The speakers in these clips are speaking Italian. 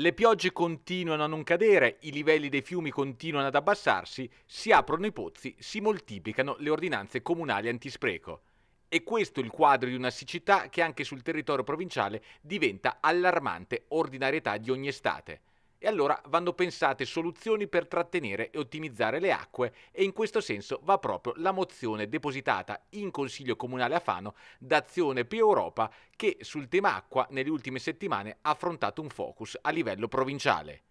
Le piogge continuano a non cadere, i livelli dei fiumi continuano ad abbassarsi, si aprono i pozzi, si moltiplicano le ordinanze comunali antispreco. E questo il quadro di una siccità che anche sul territorio provinciale diventa allarmante ordinarietà di ogni estate. E allora vanno pensate soluzioni per trattenere e ottimizzare le acque e in questo senso va proprio la mozione depositata in Consiglio Comunale a Fano d'Azione Azione più Europa che sul tema acqua nelle ultime settimane ha affrontato un focus a livello provinciale.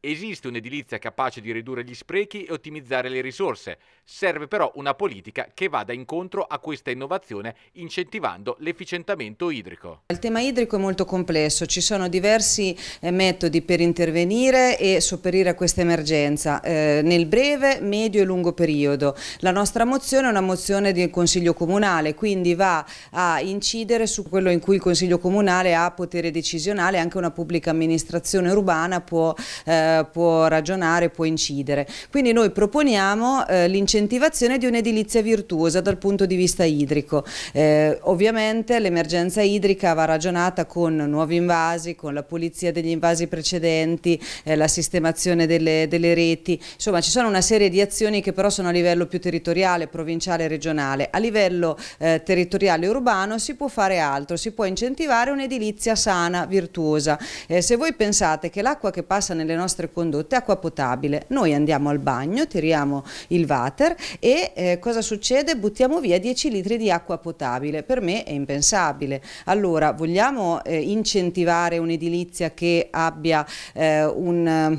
Esiste un'edilizia capace di ridurre gli sprechi e ottimizzare le risorse, serve però una politica che vada incontro a questa innovazione incentivando l'efficientamento idrico. Il tema idrico è molto complesso, ci sono diversi eh, metodi per intervenire e sopperire a questa emergenza eh, nel breve, medio e lungo periodo. La nostra mozione è una mozione del Consiglio Comunale, quindi va a incidere su quello in cui il Consiglio Comunale ha potere decisionale, e anche una pubblica amministrazione urbana può eh, eh, può ragionare, può incidere. Quindi noi proponiamo eh, l'incentivazione di un'edilizia virtuosa dal punto di vista idrico. Eh, ovviamente l'emergenza idrica va ragionata con nuovi invasi, con la pulizia degli invasi precedenti, eh, la sistemazione delle, delle reti, insomma ci sono una serie di azioni che però sono a livello più territoriale, provinciale e regionale. A livello eh, territoriale e urbano si può fare altro, si può incentivare un'edilizia sana, virtuosa. Eh, se voi pensate che l'acqua che passa nelle nostre nostre condotte acqua potabile. Noi andiamo al bagno, tiriamo il water e eh, cosa succede? Buttiamo via 10 litri di acqua potabile. Per me è impensabile. Allora, vogliamo eh, incentivare un'edilizia che abbia eh, un,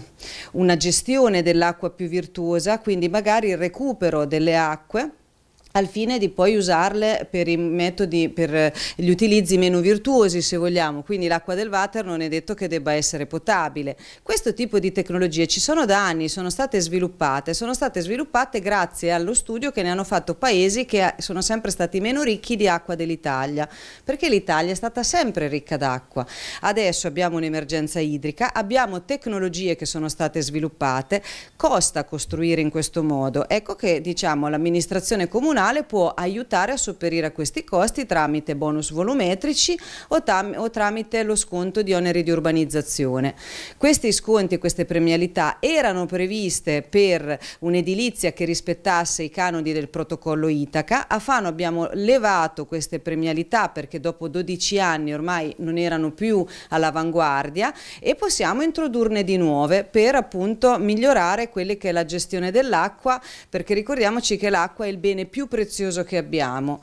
una gestione dell'acqua più virtuosa, quindi magari il recupero delle acque al fine di poi usarle per, metodi, per, eh, gli utilizzi meno virtuosi se vogliamo, quindi l'acqua del water non è detto che debba essere potabile. Questo tipo di tecnologie ci sono da anni, sono state sviluppate, sono state sviluppate grazie allo studio che ne hanno fatto paesi che eh, sono sempre stati meno ricchi di acqua dell'Italia, perché l'Italia è stata sempre ricca d'acqua. Adesso abbiamo un'emergenza idrica, abbiamo tecnologie che sono state sviluppate, costa costruire in questo modo. Ecco che diciamo l'amministrazione comunale Comunale può aiutare a sopperire a questi costi tramite bonus volumetrici o, o tramite lo sconto di oneri di urbanizzazione. Questi sconti e queste premialità erano previste per un'edilizia che rispettasse i canoni del protocollo Itaca. A Fano abbiamo levato queste premialità perché dopo 12 anni ormai non erano più all'avanguardia e possiamo introdurne di nuove per appunto migliorare quelle che è la gestione dell'acqua perché ricordiamoci che l'acqua è il bene più prezioso che abbiamo,